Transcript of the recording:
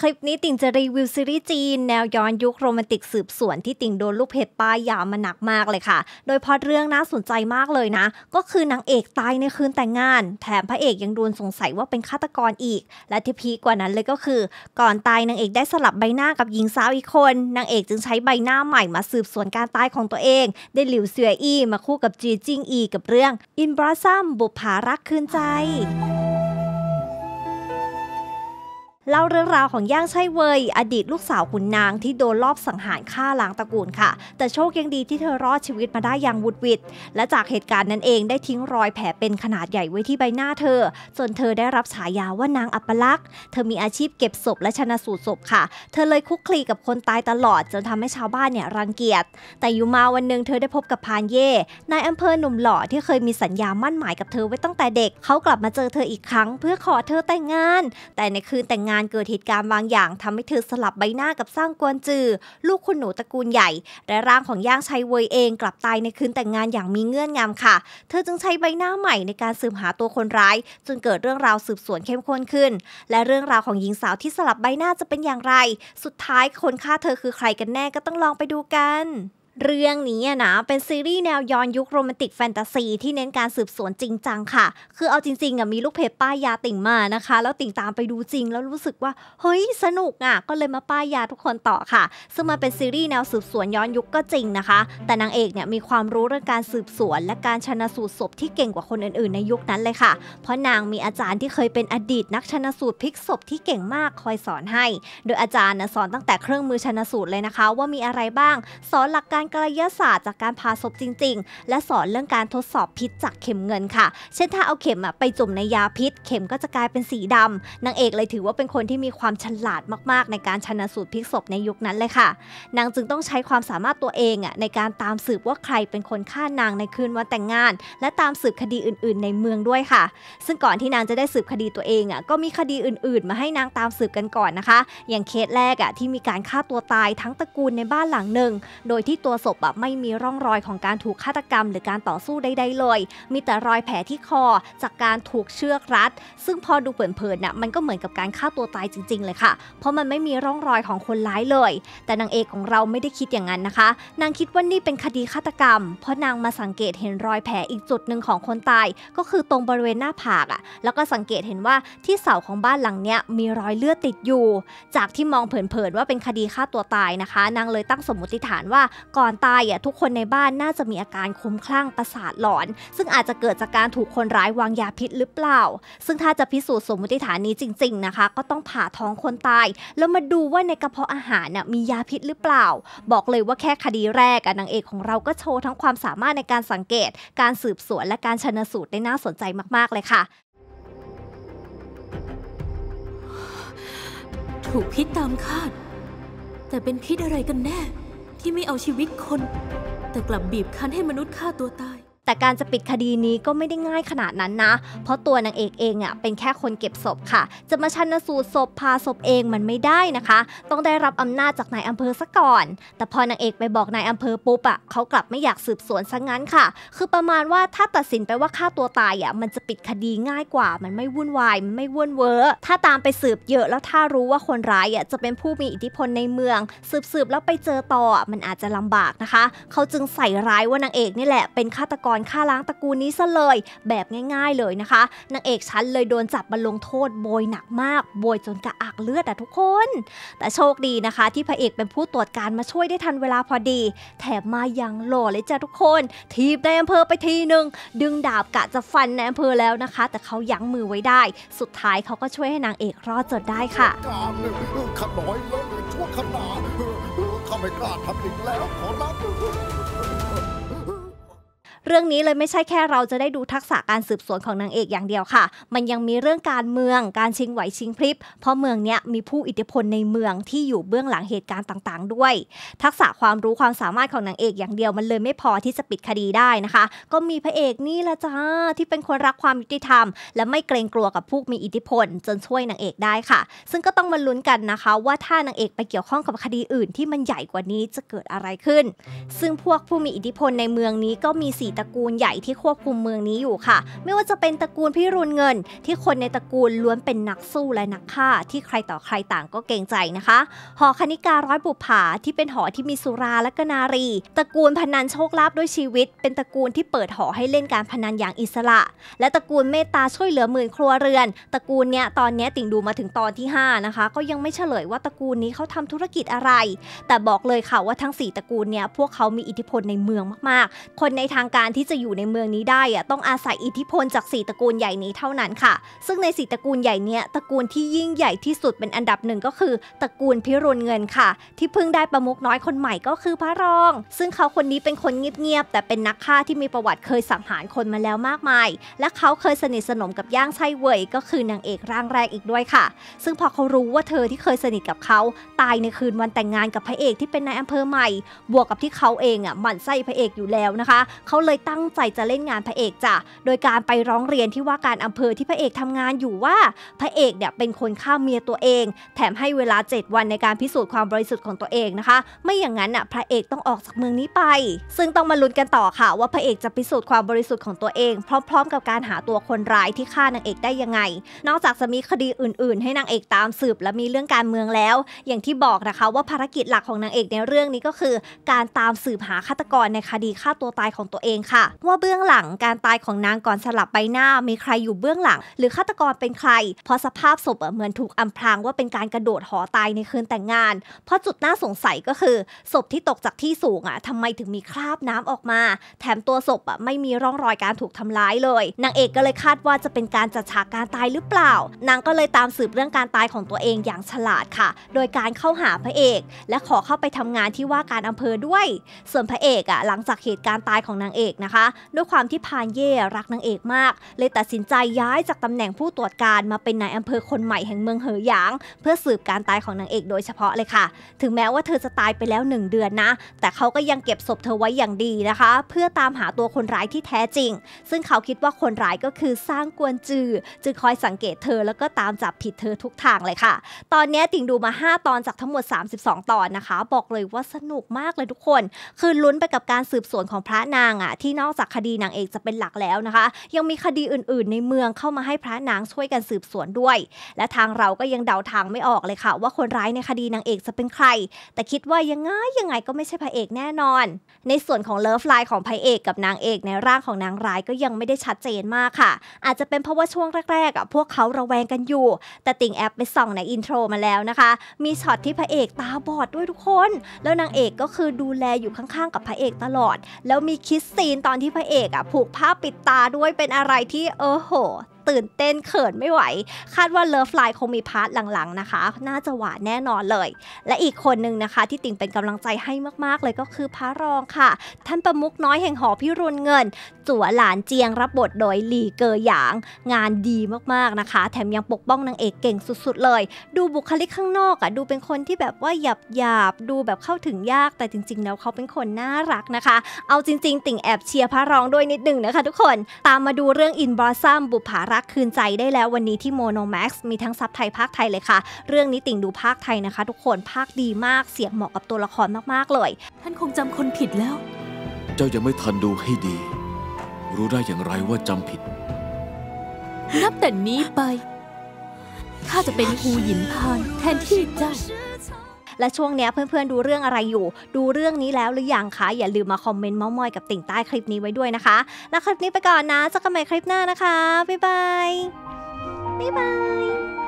คลิปนี้ติ่งจะรีวิวซีรีส์จีน แนวย้อนยุคโรแมนติกสืบสวนที่ติ่งโดนลูกเพจป้ายยาวมาหนักมากเลยค่ะ โดยพอเรื่องน่าสนใจมากเลยนะ ก็คือนางเอกตายในคืนแต่งงาน แถมพระเอกยังโดนสงสัยว่าเป็นฆาตกรอีก และที่พีกว่านั้นเลยก็คือ ก่อนตายนางเอกได้สลับใบหน้ากับหญิงสาวอีกคน นางเอกจึงใช้ใบหน้าใหม่มาสืบสวนการตายของตัวเอง ได้หลิวเสืออี้มาคู่กับจีจิงอีกับเรื่องอินบราซัมบุพารักคืนใจเล่าเรื่องราวของย่างไช่เวย อดีตลูกสาวขุนนางที่โดนลอบสังหารฆ่าล้างตระกูลค่ะ แต่โชคยังดีที่เธอรอดชีวิตมาได้อย่างวุดวิดและจากเหตุการณ์นั้นเองได้ทิ้งรอยแผลเป็นขนาดใหญ่ไว้ที่ใบหน้าเธอ จนเธอได้รับฉายาว่านางอัปลักษ์เธอมีอาชีพเก็บศพและชนะสูตรศพค่ะ เธอเลยคุกคลีกับคนตายตลอดจนทำให้ชาวบ้านเนี่ยรังเกียจ แต่อยู่มาวันหนึ่งเธอได้พบกับพานเย่นายอำเภอหนุ่มหล่อที่เคยมีสัญญามั่นหมายกับเธอไว้ตั้งแต่เด็กเขากลับมาเจอเธออีกครั้งเพื่อขอเธอแต่งงาน แต่ในคืนแต่งงานานเกิดเหตุการณ์บางอย่างทำให้เธอสลับใบหน้ากับสร้างกวนจือลูกคุณหนูตระกูลใหญ่และร่างของย่างชัยเวยเองกลับตายในคืนแต่งงานอย่างมีเงื่อนงำค่ะ เธอจึงใช้ใบหน้าใหม่ในการสืบหาตัวคนร้ายจนเกิดเรื่องราวสืบสวนเข้มข้นขึ้น และเรื่องราวของหญิงสาวที่สลับใบหน้าจะเป็นอย่างไร สุดท้ายคนฆ่าเธอคือใครกันแน่ก็ต้องลองไปดูกันเรื่องนี้นะเป็นซีรีส์แนวย้อนยุคโรแมนติกแฟนตาซีที่เน้นการสืบสวนจริงจังค่ะ คือเอาจริงๆอ่ะมีลูกเพจป้ายยาติ่งมานะคะแล้วติ่งตามไปดูจริง แล้วรู้สึกว่าเฮ้ยสนุกอ่ะก็เลยมาป้ายยาทุกคนต่อค่ะ ซึ่งมันเป็นซีรีส์แนวสืบสวนย้อนยุคก็จริงนะคะแต่นางเอกเนี่ยมีความรู้เรื่องการสืบสวนและการชนะสูตรศพที่เก่งกว่าคนอื่นๆ ในยุคนั้นเลยค่ะเพราะนางมีอาจารย์ที่เคยเป็นอดีตนักชนะสูตรพลิกศพที่เก่งมากคอยสอนให้ โดยอาจารย์สอนตั้งแต่เครื่องมือชนะสูตรเลยนะคะ ว่ามีอะไรบ้าง สอนหลักการการกายศาสตร์จากการผ่าศพจริงๆ และสอนเรื่องการทดสอบพิษจากเข็มเงินค่ะ เช่นถ้าเอาเข็มอะไปจุ่มในยาพิษ เข็มก็จะกลายเป็นสีดำนางเอกเลยถือว่าเป็นคนที่มีความฉลาดมากๆ ในการชนะสูตรพิษศพในยุคนั้นเลยค่ะ นางจึงต้องใช้ความสามารถตัวเองอะในการตามสืบว่าใครเป็นคนฆ่านางในคืนวันแต่งงาน และตามสืบคดีอื่น ๆ ในเมืองด้วยค่ะ ซึ่งก่อนที่นางจะได้สืบคดีตัวเองอะก็มีคดีอื่นๆ มาให้นางตามสืบกันก่อนนะคะ อย่างเคสแรกอะที่มีการฆ่าตัวตายทั้งตระกูลในบ้านหลังหนึ่ง โดยที่ตัวตัวศพแบบไม่มีร่องรอยของการถูกฆาตกรรม หรือการต่อสู้ใดๆเลย มีแต่รอยแผลที่คอจากการถูกเชือกรัด ซึ่งพอดูเผินๆน่ะมันก็เหมือนกับการฆ่าตัวตายจริงๆเลยค่ะ เพราะมันไม่มีร่องรอยของคนร้ายเลย แต่นางเอกของเราไม่ได้คิดอย่างนั้นนะคะ นางคิดว่านี่เป็นคดีฆาตกรรม เพราะนางมาสังเกตเห็นรอยแผลอีกจุดหนึ่งของคนตาย ก็คือตรงบริเวณหน้าผากอะ่ะแล้วก็สังเกตเห็นว่าที่เสาของบ้านหลังเนี้ยมีรอยเลือดติดอยู่ จากที่มองเผินๆว่าเป็นคดีฆ่าตัวตายนะคะ นางเลยตั้งสมมติฐานว่าก่อนตายอ่ะทุกคนในบ้านน่าจะมีอาการคุ้มคลั่งประสาทหลอน ซึ่งอาจจะเกิดจากการถูกคนร้ายวางยาพิษหรือเปล่า ซึ่งถ้าจะพิสูจน์สมมติฐานนี้จริง ๆ นะคะ ก็ต้องผ่าท้องคนตายแล้วมาดูว่าในกระเพาะอาหารน่ะมียาพิษหรือเปล่า บอกเลยว่าแค่คดีแรกนางเอกของเราก็โชว์ทั้งความสามารถในการสังเกต การสืบสวนและการชนสูตรได้น่าสนใจมากๆ เลยค่ะ ถูกพิษตามคาด แต่เป็นพิษอะไรกันแน่ที่ไม่เอาชีวิตคน แต่กลับบีบคั้นให้มนุษย์ฆ่าตัวตายแต่การจะปิดคดีนี้ก็ไม่ได้ง่ายขนาดนั้นนะ เพราะตัวนางเอกเองอ่ะเป็นแค่คนเก็บศพค่ะ จะมาชันสูตรศพพาศพเองมันไม่ได้นะคะ ต้องได้รับอำนาจจากนายอำเภอซะก่อน แต่พอนางเอกไปบอกนายอำเภอปุ๊บอ่ะเขากลับไม่อยากสืบสวนซะงั้นค่ะ คือประมาณว่าถ้าตัดสินไปว่าฆ่าตัวตายอ่ะมันจะปิดคดีง่ายกว่า มันไม่วุ่นวายไม่วุ่นเวอถ้าตามไปสืบเยอะแล้วถ้ารู้ว่าคนร้ายอ่ะจะเป็นผู้มีอิทธิพลในเมือง สืบๆแล้วไปเจอต่อมันอาจจะลำบากนะคะ เขาจึงใส่ร้ายว่านางเอกนี่แหละเป็นฆาตกรรฆ่าล้างตระกูลนี้ซะเลยแบบง่ายๆเลยนะคะนางเอกชั้นเลยโดนจับมาลงโทษโบยหนักมากโบยจนกระอักเลือดอะทุกคน แต่โชคดีนะคะ ที่พระเอกเป็นผู้ตรวจการมาช่วยได้ทันเวลาพอดี แถมมาอย่างหล่อเลยจ้ะทุกคน ทีบในอำเภอไปทีหนึ่งดึงดาบกะจะฟันในอำเภอแล้วนะคะ แต่เขายั้งมือไว้ได้ สุดท้ายเขาก็ช่วยให้นางเอกรอดจนได้ค่ะขยเลชั่วขนาข้าไม่กล้าทำอีกแล้วขอรับเรื่องนี้เลยไม่ใช่แค่เราจะได้ดูทักษะการสืบสวนของนางเอกอย่างเดียวค่ะ มันยังมีเรื่องการเมืองการชิงไหวชิงพลิบเพราะเมืองเนี้ยมีผู้อิทธิพลในเมืองที่อยู่เบื้องหลังเหตุการณ์ต่างๆ ด้วย ทักษะความรู้ความสามารถของนางเอกอย่างเดียวมันเลยไม่พอที่จะปิดคดีได้นะคะ ก็มีพระเอกนี่ละจ้าที่เป็นคนรักความยุติธรรม และไม่เกรงกลัวกับผู้มีอิทธิพลจนช่วยนางเอกได้ค่ะ ซึ่งก็ต้องมาลุ้นกันนะคะว่าถ้านางเอกไปเกี่ยวข้องกับคดีอื่นที่มันใหญ่กว่านี้จะเกิดอะไรขึ้น ซึ่งพวกผู้มีอิทธิพลในเมืองนี้ก็มี4ตระกูลใหญ่ที่ควบคุมเมืองนี้อยู่ค่ะ ไม่ว่าจะเป็นตระกูลพิรุณเงิน ที่คนในตระกูลล้วนเป็นนักสู้และนักฆ่า ที่ใครต่อใครต่างก็เกรงใจนะคะ หอคณิการ้อยบุปผาที่เป็นหอที่มีสุราและกนารี ตระกูลพนันโชคลาภด้วยชีวิต เป็นตระกูลที่เปิดหอให้เล่นการพนันอย่างอิสระ และตระกูลเมตตาช่วยเหลือหมื่นครัวเรือน ตระกูลเนี้ยตอนเนี้ยติ่งดูมาถึงตอนที่5นะคะก็ยังไม่เฉลยว่าตระกูลนี้เขาทำธุรกิจอะไรแต่บอกเลยค่ะว่าทั้ง 4ตระกูลเนี้ยพวกเขามีอิทธิพลในเมืองมากๆ คนในทางการการที่จะอยู่ในเมืองนี้ได้ต้องอาศัยอิทธิพลจากสีตระกูลใหญ่นี้เท่านั้นค่ะซึ่งในสีตระกูลใหญ่เนี้ยตระกูลที่ยิ่งใหญ่ที่สุดเป็นอันดับหนึ่งก็คือ ตระกูลพิรุณเงินค่ะ ที่เพิ่งได้ประมุกน้อยคนใหม่ก็คือพระรอง ซึ่งเขาคนนี้เป็นคนเงียบๆแต่เป็นนักฆ่าที่มีประวัติเคยสังหารคนมาแล้วมากมายและเขาเคยสนิทสนมกับย่างไช่เว่ยก็คือนางเอกร่างแรกอีกด้วยค่ะ ซึ่งพอเขารู้ว่าเธอที่เคยสนิทกับเขาตายในคืนวันแต่งงานกับพระเอกที่เป็นนายอำเภอใหม่ บวกกับที่เขาเองอ่ะหมั่นไส้พระเอกอยู่แล้วนะคะ เขาเลเลยตั้งใจจะเล่นงานพระเอกจ้ะ โดยการไปร้องเรียนที่ว่าการอำเภอที่พระเอกทำงานอยู่ว่าพระเอกเนี่ยเป็นคนฆ่าเมียตัวเอง แถมให้เวลา 7 วันในการพิสูจน์ความบริสุทธิ์ของตัวเองนะคะ ไม่อย่างนั้นอ่ะพระเอกต้องออกจากเมืองนี้ไป ซึ่งต้องมาลุ้นกันต่อค่ะ ว่า พระเอกจะพิสูจน์ความบริสุทธิ์ของตัวเอง พร้อมๆกับการหาตัวคนร้ายที่ฆ่านางเอกได้ยังไง นอกจากจะมีคดีอื่นๆ ให้นางเอกตามสืบและมีเรื่องการเมืองแล้ว อย่างที่บอกนะคะว่าภารกิจหลักของนางเอกในเรื่องนี้ก็คือ การตามสืบหาฆาตกรในคดีฆ่าตัวตายของตัวเององค่ะว่าเบื้องหลังการตายของนางก่อนสลับใบหน้า มีใครอยู่เบื้องหลัง หรือฆาตกรเป็นใครเพราะสภาพศพเหมือนถูกอำพรางว่าเป็นการกระโดดหอตายในคืนแต่งงานเพราะจุดน่าสงสัยก็คือ ศพที่ตกจากที่สูงอ่ะทำไมถึงมีคราบน้ำออกมา แถมตัวศพอ่ะไม่มีร่องรอยการถูกทำร้ายเลยนางเอกก็เลยคาดว่าจะเป็นการจัดฉากการตายหรือเปล่านางก็เลยตามสืบเรื่องการตายของตัวเองอย่างฉลาดค่ะ โดยการเข้าหาพระเอก และขอเข้าไปทำงานที่ว่าการอำเภอด้วย ส่วนพระเอกอ่ะหลังจากเหตุการณ์ตายของนางเอกอกนะคะด้วยความที่พานเย่รักนางเอกมาก เลยตัดสินใจย้ายจากตำแหน่งผู้ตรวจการมาเป็นนายอำเภอคนใหม่แห่งเมืองเหอหยาง เพื่อสืบการตายของนางเอกโดยเฉพาะเลยค่ะ ถึงแม้ว่าเธอจะตายไปแล้ว 1 เดือนนะ แต่เขาก็ยังเก็บศพเธอไว้อย่างดีนะคะ เพื่อตามหาตัวคนร้ายที่แท้จริง ซึ่งเขาคิดว่าคนร้ายก็คือสร้างกวนจือ จึงคอยสังเกตเธอแล้วก็ตามจับผิดเธอทุกทางเลยค่ะ ตอนนี้ติ่งดูมา 5 ตอนจากทั้งหมด 32 ตอนนะคะ บอกเลยว่าสนุกมากเลยทุกคน คือลุ้นไปกับการสืบสวนของพระนางอะ่ะที่นอกจากคดีนางเอกจะเป็นหลักแล้วนะคะ ยังมีคดีอื่นๆ ในเมืองเข้ามาให้พระนางช่วยกันสืบสวนด้วย และทางเราก็ยังเดาทางไม่ออกเลยค่ะ ว่าคนร้ายในคดีนางเอกจะเป็นใคร แต่คิดว่ายังไงยังไงก็ไม่ใช่พระเอกแน่นอน ในส่วนของเลิฟไลน์ของพระเอกกับนางเอกในร่างของนางร้ายก็ยังไม่ได้ชัดเจนมากค่ะ อาจจะเป็นเพราะว่าช่วงแรกๆอ่ะพวกเขาระแวงกันอยู่ แต่ติ่งแอปไปส่องในอินโทรมาแล้วนะคะมีช็อตที่พระเอกตาบอดด้วยทุกคน แล้วนางเอกก็คือดูแลอยู่ข้างๆกับพระเอกตลอดแล้วมีคิสซีนตอนที่พระเอกอ่ะผูกผ้าปิดตาด้วยเป็นอะไรที่เออโหตื่นเต้นเขินไม่ไหว คาดว่าเลิฟไลน์คงมีพาร์ทหลังๆนะคะ น่าจะหวานแน่นอนเลย และอีกคนหนึ่งนะคะที่ติ่งเป็นกำลังใจให้มากๆเลยก็คือพระรองค่ะ ท่านประมุกน้อยแห่งหอพิรุณเงินจั่วหลานเจียงรับบทโดยหลีเกอหยาง งานดีมากๆนะคะ แถมยังปกป้องนางเอกเก่งสุดๆเลย ดูบุคลิกข้างนอกอะดูเป็นคนที่แบบว่าหยาบหยาบดูแบบเข้าถึงยาก แต่จริง ๆ แล้วเขาเป็นคนน่ารักนะคะ เอาจริง ๆ ติ่งแอบเชียร์พระรองด้วยนิดหนึ่งนะคะ ทุกคนตามมาดูเรื่องอินบอสซัมบุภาราักคืนใจได้แล้ววันนี้ที่โมโนแม็กซ์มีทั้งซับไทยภาคไทยเลยค่ะ เรื่องนี้ติ่งดูภาคไทยนะคะทุกคนภาคดีมากเสียงเหมาะกับตัวละครมาก ๆ เลย ท่านคงจำคนผิดแล้ว เจ้ายังไม่ทันดูให้ดี รู้ได้อย่างไรว่าจำผิด นับแต่นี้ไปข้าจะเป็นฮูหยินพานแทนที่เจ้าและช่วงนี้เพื่อนๆดูเรื่องอะไรอยู่ ดูเรื่องนี้แล้วหรือยังคะอย่าลืมมาคอมเมนต์เมา่์มอยกับติ่งใต้คลิปนี้ไว้ด้วยนะคะแล้วคลิปนี้ไปก่อนนะเจอกันใหม่คลิปหน้านะคะ บ๊ายบาย บ๊ายบาย